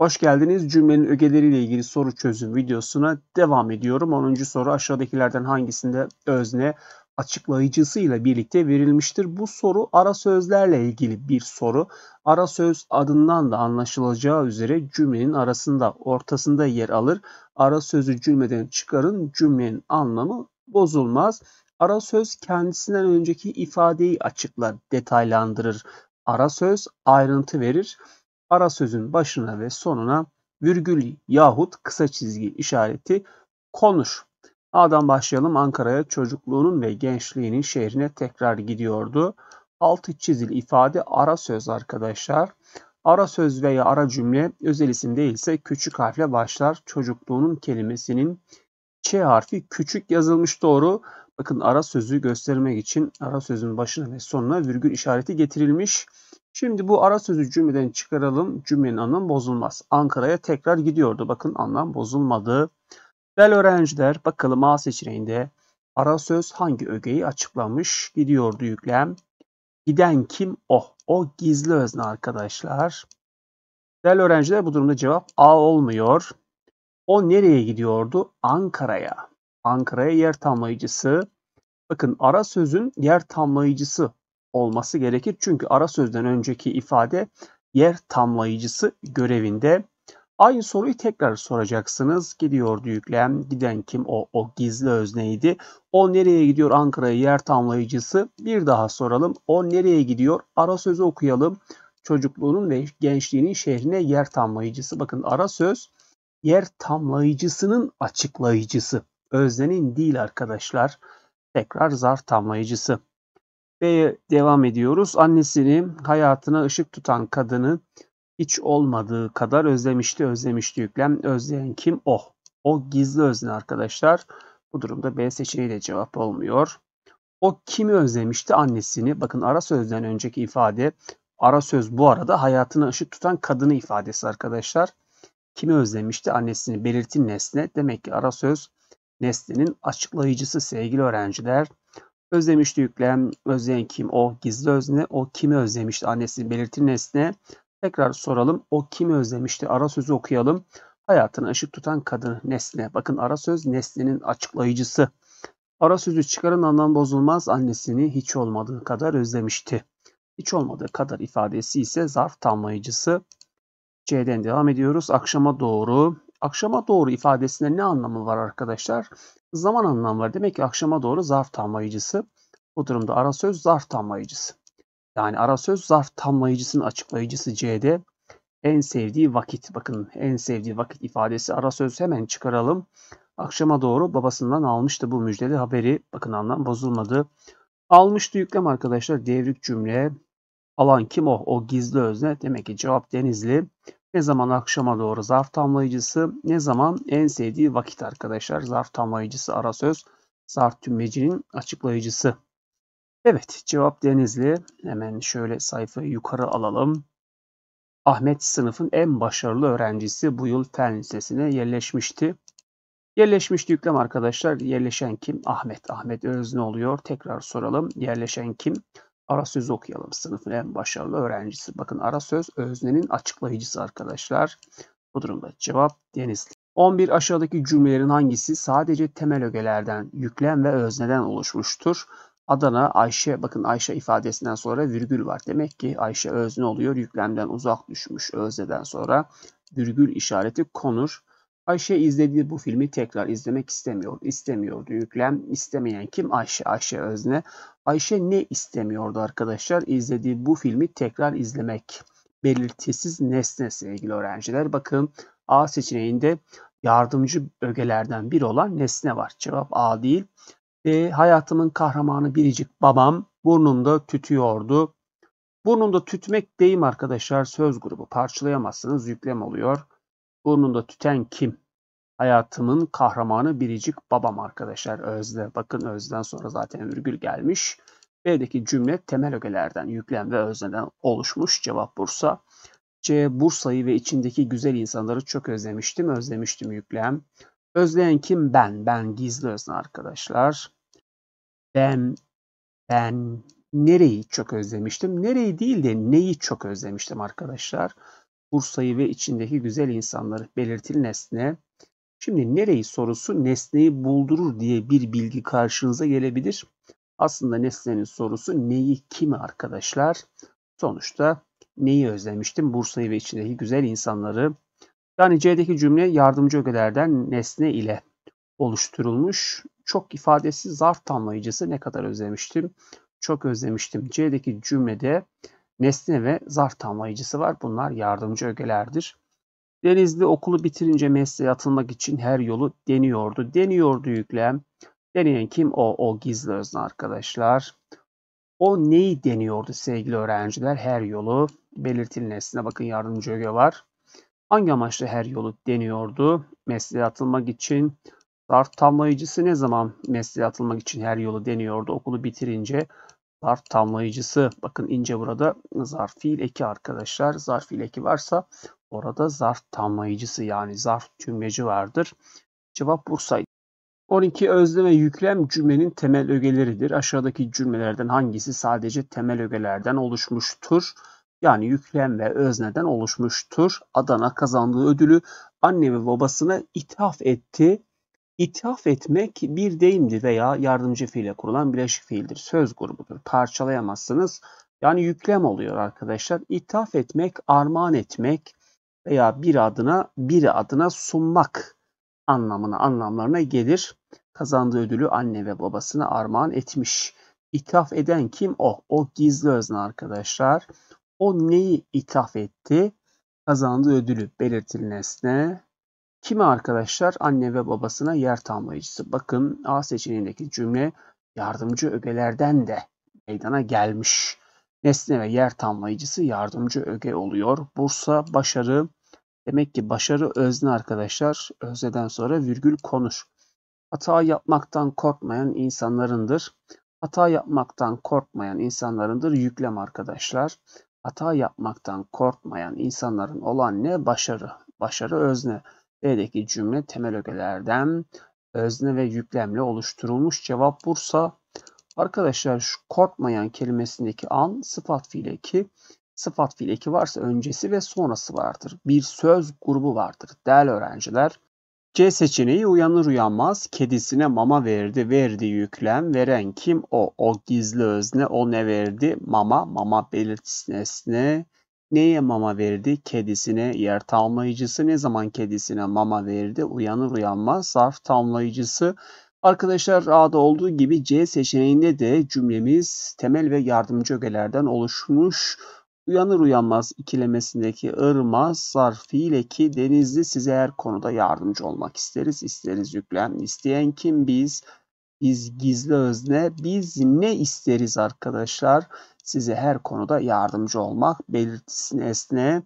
Hoş geldiniz. Cümlenin ögeleriyle ilgili soru çözüm videosuna devam ediyorum. 10. soru aşağıdakilerden hangisinde özne açıklayıcısıyla birlikte verilmiştir? Bu soru ara sözlerle ilgili bir soru. Ara söz adından da anlaşılacağı üzere cümlenin arasında, ortasında yer alır. Ara sözü cümleden çıkarın, cümlenin anlamı bozulmaz. Ara söz kendisinden önceki ifadeyi açıklar, detaylandırır. Ara söz ayrıntı verir ara sözün başına ve sonuna virgül yahut kısa çizgi işareti konur. A'dan başlayalım. Ankara'ya çocukluğunun ve gençliğinin şehrine tekrar gidiyordu. Altı çizil ifade ara söz arkadaşlar. Ara söz veya ara cümle özel isim değilse küçük harfle başlar. Çocukluğunun kelimesinin Ç harfi küçük yazılmış doğru. Bakın ara sözü göstermek için ara sözün başına ve sonuna virgül işareti getirilmiş. Şimdi bu ara sözü cümleden çıkaralım. Cümlenin anlamı bozulmaz. Ankara'ya tekrar gidiyordu. Bakın anlam bozulmadı. Değerli öğrenciler bakalım A seçeneğinde ara söz hangi ögeyi açıklamış? Gidiyordu yüklem. Giden kim? O. Oh, o gizli özne arkadaşlar. Değerli öğrenciler bu durumda cevap A olmuyor. O nereye gidiyordu? Ankara'ya. Ankara'ya yer tamlayıcısı. Bakın ara sözün yer tamlayıcısı olması gerekir. Çünkü ara sözden önceki ifade yer tamlayıcısı görevinde. Aynı soruyu tekrar soracaksınız. Gidiyor yüklem. Giden kim o? O gizli özneydi. O nereye gidiyor? Ankara'ya yer tamlayıcısı. Bir daha soralım. O nereye gidiyor? Ara sözü okuyalım. Çocukluğunun ve gençliğinin şehrine yer tamlayıcısı. Bakın ara söz yer tamlayıcısının açıklayıcısı. Öznenin değil arkadaşlar. Tekrar zar tamlayıcısı. B'ye devam ediyoruz. Annesini hayatına ışık tutan kadını hiç olmadığı kadar özlemişti, özlemişti yüklem. Özleyen kim? O. O gizli özne arkadaşlar. Bu durumda B seçeneği de cevap olmuyor. O kimi özlemişti? Annesini. Bakın ara sözden önceki ifade. Ara söz bu arada hayatına ışık tutan kadını ifadesi arkadaşlar. Kimi özlemişti? Annesini belirtin nesne. Demek ki ara söz nesnenin açıklayıcısı sevgili öğrenciler. Özlemişti yüklem. Özleyen kim? O gizli özne. O kimi özlemişti? Annesini belirtin nesne. Tekrar soralım. O kimi özlemişti? Ara sözü okuyalım. Hayatını ışık tutan kadın nesne. Bakın ara söz nesnenin açıklayıcısı. Ara sözü çıkarın anlam bozulmaz. Annesini hiç olmadığı kadar özlemişti. Hiç olmadığı kadar ifadesi ise zarf tamlayıcısı. C'den devam ediyoruz. Akşama doğru Akşama doğru ifadesinde ne anlamı var arkadaşlar? Zaman anlamı var. Demek ki akşama doğru zarf tamlayıcısı. Bu durumda arasöz zarf tamlayıcısı. Yani arasöz zarf tamlayıcısının açıklayıcısı C'de. En sevdiği vakit. Bakın en sevdiği vakit ifadesi arasöz hemen çıkaralım. Akşama doğru babasından almıştı bu müjdeli haberi. Bakın anlam bozulmadı. Almıştı yüklem arkadaşlar. Devrik cümle. Alan kim o? O gizli özne. Demek ki cevap Denizli. Ne zaman akşama doğru zarf tamlayıcısı, ne zaman en sevdiği vakit arkadaşlar. Zarf tamlayıcısı arasöz, zarf tümlecinin açıklayıcısı. Evet cevap Denizli. Hemen şöyle sayfayı yukarı alalım. Ahmet sınıfın en başarılı öğrencisi bu yıl fen lisesine yerleşmişti. Yerleşmiş yüklem arkadaşlar. Yerleşen kim? Ahmet. Ahmet Öz oluyor? Tekrar soralım. Yerleşen kim? Arasöz okuyalım. Sınıfın en başarılı öğrencisi. Bakın arasöz öznenin açıklayıcısı arkadaşlar. Bu durumda cevap Denizli. 11 aşağıdaki cümlelerin hangisi sadece temel ögelerden, yüklem ve özneden oluşmuştur? Adana, Ayşe, bakın Ayşe ifadesinden sonra virgül var. Demek ki Ayşe özne oluyor, yüklemden uzak düşmüş özneden sonra. Virgül işareti konur. Ayşe izlediği bu filmi tekrar izlemek istemiyordu. İstemiyordu yüklem. istemeyen kim? Ayşe. Ayşe Özne. Ayşe ne istemiyordu arkadaşlar? İzlediği bu filmi tekrar izlemek. Belirtisiz nesne sevgili öğrenciler. Bakın A seçeneğinde yardımcı ögelerden biri olan nesne var. Cevap A değil. B. Hayatımın kahramanı biricik babam burnumda tütüyordu. Burnumda tütmek deyim arkadaşlar söz grubu parçalayamazsınız yüklem oluyor. Burnunda tüten kim? Hayatımın kahramanı biricik babam arkadaşlar özde. Bakın özden sonra zaten virgül gelmiş. B'deki cümle temel ögelerden, yüklem ve özneden oluşmuş. Cevap Bursa. C. Bursa'yı ve içindeki güzel insanları çok özlemiştim. Özlemiştim yüklem. Özleyen kim? Ben. Ben gizli özne arkadaşlar. Ben, ben nereyi çok özlemiştim? Nereyi değil de neyi çok özlemiştim arkadaşlar. Bursa'yı ve içindeki güzel insanları belirtil nesne. Şimdi nereyi sorusu nesneyi buldurur diye bir bilgi karşınıza gelebilir. Aslında nesnenin sorusu neyi kimi arkadaşlar? Sonuçta neyi özlemiştim? Bursa'yı ve içindeki güzel insanları. Yani C'deki cümle yardımcı ögelerden nesne ile oluşturulmuş. Çok ifadesiz zarf tamlayıcısı ne kadar özlemiştim? Çok özlemiştim. C'deki cümlede nesne ve zarf tamlayıcısı var. Bunlar yardımcı ögelerdir. Denizli okulu bitirince mesleğe atılmak için her yolu deniyordu. Deniyordu yüklem. Deneyen kim? O, o gizli özne arkadaşlar. O neyi deniyordu sevgili öğrenciler? Her yolu. Belirtili nesline bakın yardımcı öge var. Hangi amaçla her yolu deniyordu? Mesleğe atılmak için. Zarf tamlayıcısı ne zaman mesleğe atılmak için her yolu deniyordu? Okulu bitirince zarf tamlayıcısı. Bakın ince burada zarf fiil eki arkadaşlar. Zarf fiil eki varsa orada zarf tamlayıcısı yani zarf cümleci vardır. Cevap Bursa'ydı. 12 özleme yüklem cümlenin temel ögeleridir. Aşağıdaki cümlelerden hangisi sadece temel ögelerden oluşmuştur? Yani yüklem ve özneden oluşmuştur. Adana kazandığı ödülü anne ve babasına ithaf etti. İthaf etmek bir deyimdir veya yardımcı fiile kurulan bileşik fiildir. Söz grubudur. Parçalayamazsınız. Yani yüklem oluyor arkadaşlar. İthaf etmek, armağan etmek veya bir adına bir adına sunmak anlamına anlamlarına gelir. Kazandığı ödülü anne ve babasına armağan etmiş. İthaf eden kim? O. O gizli özne arkadaşlar. O neyi ithaf etti? Kazandığı ödülü belirtilen nesne Kime arkadaşlar? Anne ve babasına yer tamlayıcısı. Bakın A seçeneğindeki cümle yardımcı ögelerden de meydana gelmiş. Nesne ve yer tamlayıcısı yardımcı öge oluyor. Bursa başarı. Demek ki başarı özne arkadaşlar. Özneden sonra virgül konur. Hata yapmaktan korkmayan insanlarındır. Hata yapmaktan korkmayan insanlarındır yüklem arkadaşlar. Hata yapmaktan korkmayan insanların olan ne? Başarı. Başarı özne. B'deki cümle temel ögelerden özne ve yüklemle oluşturulmuş cevap Bursa. Arkadaşlar şu korkmayan kelimesindeki an sıfat fiil eki. Sıfat fiil eki varsa öncesi ve sonrası vardır. Bir söz grubu vardır. Değerli öğrenciler. C seçeneği uyanır uyanmaz kedisine mama verdi, verdi yüklem, veren kim o? O gizli özne, o ne verdi? Mama, mama belirtisine Neye mama verdi? Kedisine yer tamlayıcısı. Ne zaman kedisine mama verdi? Uyanır uyanmaz zarf tamlayıcısı. Arkadaşlar A'da olduğu gibi C seçeneğinde de cümlemiz temel ve yardımcı ögelerden oluşmuş. Uyanır uyanmaz ikilemesindeki ırmaz zarf ile ki denizli size her konuda yardımcı olmak isteriz. İsteriz yüklen İsteyen kim biz? Biz gizli özne. Biz ne isteriz arkadaşlar? size her konuda yardımcı olmak belirtisini esne.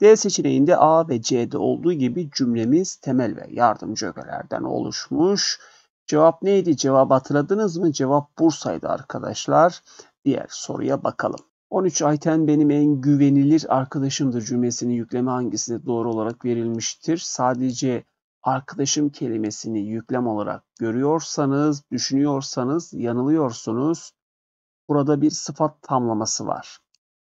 D seçeneğinde A ve C'de olduğu gibi cümlemiz temel ve yardımcı ögelerden oluşmuş. Cevap neydi? Cevap hatırladınız mı? Cevap Bursa'ydı arkadaşlar. Diğer soruya bakalım. 13 Ayten benim en güvenilir arkadaşımdır cümlesinin yükleme hangisinde doğru olarak verilmiştir? Sadece arkadaşım kelimesini yüklem olarak görüyorsanız, düşünüyorsanız yanılıyorsunuz. Burada bir sıfat tamlaması var.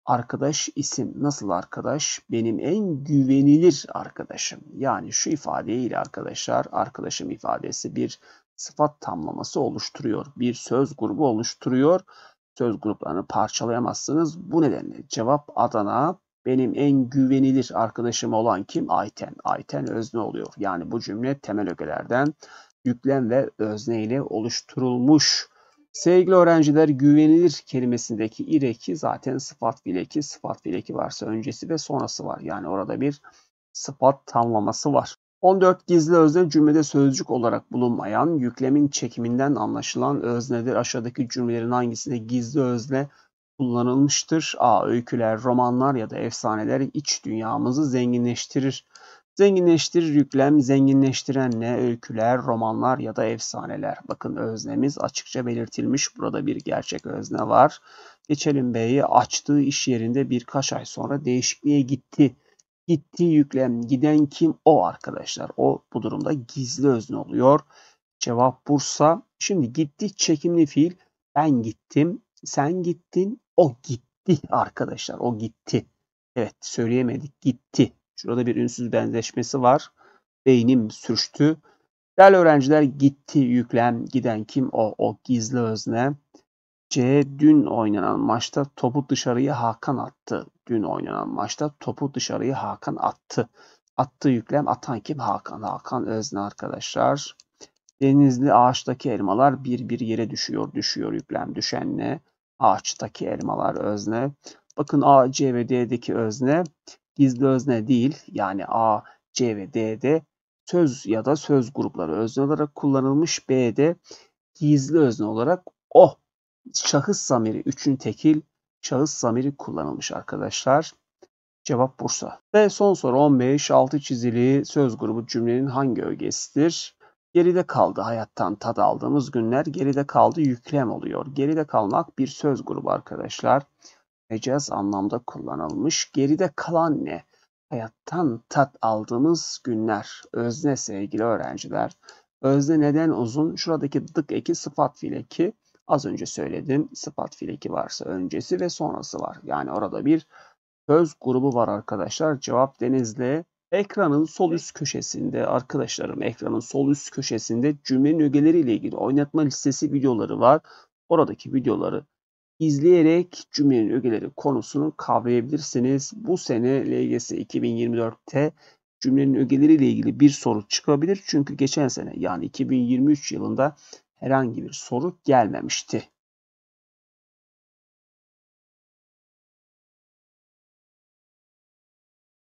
Arkadaş isim. Nasıl arkadaş? Benim en güvenilir arkadaşım. Yani şu ifadeyle arkadaşlar arkadaşım ifadesi bir sıfat tamlaması oluşturuyor. Bir söz grubu oluşturuyor. Söz gruplarını parçalayamazsınız. Bu nedenle cevap Adana benim en güvenilir arkadaşım olan kim? Ayten. Ayten özne oluyor. Yani bu cümle temel ögelerden yüklen ve özne ile oluşturulmuş Sevgili öğrenciler güvenilir kelimesindeki ireki zaten sıfat bileki, sıfat bileki varsa öncesi ve sonrası var. Yani orada bir sıfat tamlaması var. 14 gizli özne cümlede sözcük olarak bulunmayan, yüklemin çekiminden anlaşılan öznedir. Aşağıdaki cümlelerin hangisinde gizli özne kullanılmıştır? A. Öyküler, romanlar ya da efsaneler iç dünyamızı zenginleştirir. Zenginleştirir yüklem, zenginleştiren ne? Öyküler, romanlar ya da efsaneler. Bakın öznemiz açıkça belirtilmiş. Burada bir gerçek özne var. Geçelim beyi Açtığı iş yerinde birkaç ay sonra değişikliğe gitti. Gitti yüklem. Giden kim? O arkadaşlar. O bu durumda gizli özne oluyor. Cevap Bursa. Şimdi gitti çekimli fiil. Ben gittim. Sen gittin. O gitti arkadaşlar. O gitti. Evet söyleyemedik. Gitti. Şurada bir ünsüz benzeşmesi var. Beynim sürçtü. Değerli öğrenciler gitti yüklem giden kim o? O gizli özne. C. Dün oynanan maçta topu dışarıya Hakan attı. Dün oynanan maçta topu dışarıya Hakan attı. Attı yüklem atan kim? Hakan. Hakan özne arkadaşlar. Denizli ağaçtaki elmalar bir bir yere düşüyor. Düşüyor yüklem düşen ne? Ağaçtaki elmalar özne. Bakın A, C ve D'deki özne gizli özne değil yani A, C ve D'de söz ya da söz grupları özne olarak kullanılmış. B'de gizli özne olarak O oh, şahıs zamiri üçün tekil şahıs zamiri kullanılmış arkadaşlar. Cevap Bursa. Ve son soru 15. Altı çizili söz grubu cümlenin hangi ögesidir? Geride kaldı hayattan tad aldığımız günler geride kaldı yüklem oluyor. Geride kalmak bir söz grubu arkadaşlar mecaz anlamda kullanılmış. Geride kalan ne? Hayattan tat aldığımız günler. Özne sevgili öğrenciler. Özne neden uzun? Şuradaki dık eki sıfat fiil eki. Az önce söyledim. Sıfat fiil eki varsa öncesi ve sonrası var. Yani orada bir öz grubu var arkadaşlar. Cevap Denizli. Ekranın sol üst köşesinde arkadaşlarım ekranın sol üst köşesinde cümlenin ögeleriyle ilgili oynatma listesi videoları var. Oradaki videoları izleyerek cümlenin ögeleri konusunu kavrayabilirsiniz. Bu sene LGS 2024'te cümlenin ögeleriyle ilgili bir soru çıkabilir. Çünkü geçen sene yani 2023 yılında herhangi bir soru gelmemişti.